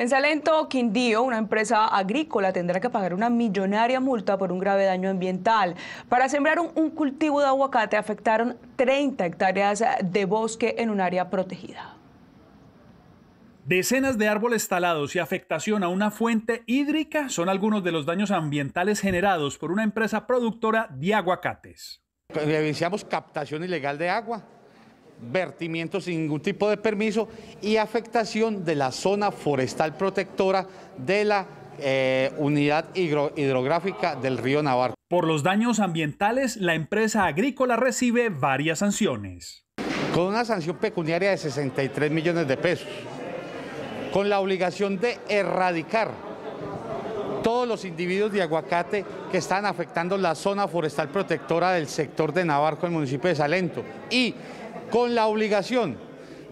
En Salento, Quindío, una empresa agrícola tendrá que pagar una millonaria multa por un grave daño ambiental. Para sembrar un, cultivo de aguacate afectaron 30 hectáreas de bosque en un área protegida. Decenas de árboles talados y afectación a una fuente hídrica son algunos de los daños ambientales generados por una empresa productora de aguacates. Evidenciamos captación ilegal de agua, vertimiento sin ningún tipo de permiso y afectación de la zona forestal protectora de la eh, unidad hidrográfica del río Navarro. Por los daños ambientales, la empresa agrícola recibe varias sanciones. Con una sanción pecuniaria de 63 millones de pesos, con la obligación de erradicar todos los individuos de aguacate que están afectando la zona forestal protectora del sector de Navarro, el municipio de Salento, y con la obligación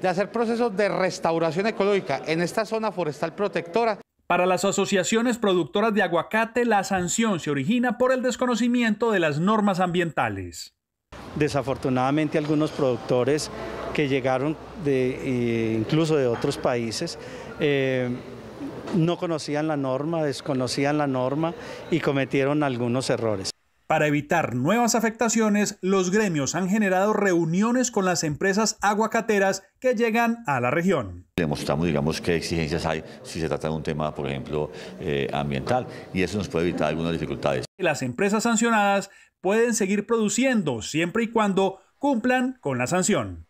de hacer procesos de restauración ecológica en esta zona forestal protectora. Para las asociaciones productoras de aguacate, la sanción se origina por el desconocimiento de las normas ambientales. Desafortunadamente algunos productores que llegaron eh, incluso de otros países eh, no conocían la norma, desconocían la norma y cometieron algunos errores. Para evitar nuevas afectaciones, los gremios han generado reuniones con las empresas aguacateras que llegan a la región. Demostramos, digamos, qué exigencias hay si se trata de un tema, por ejemplo, eh, ambiental, y eso nos puede evitar algunas dificultades. Las empresas sancionadas pueden seguir produciendo siempre y cuando cumplan con la sanción.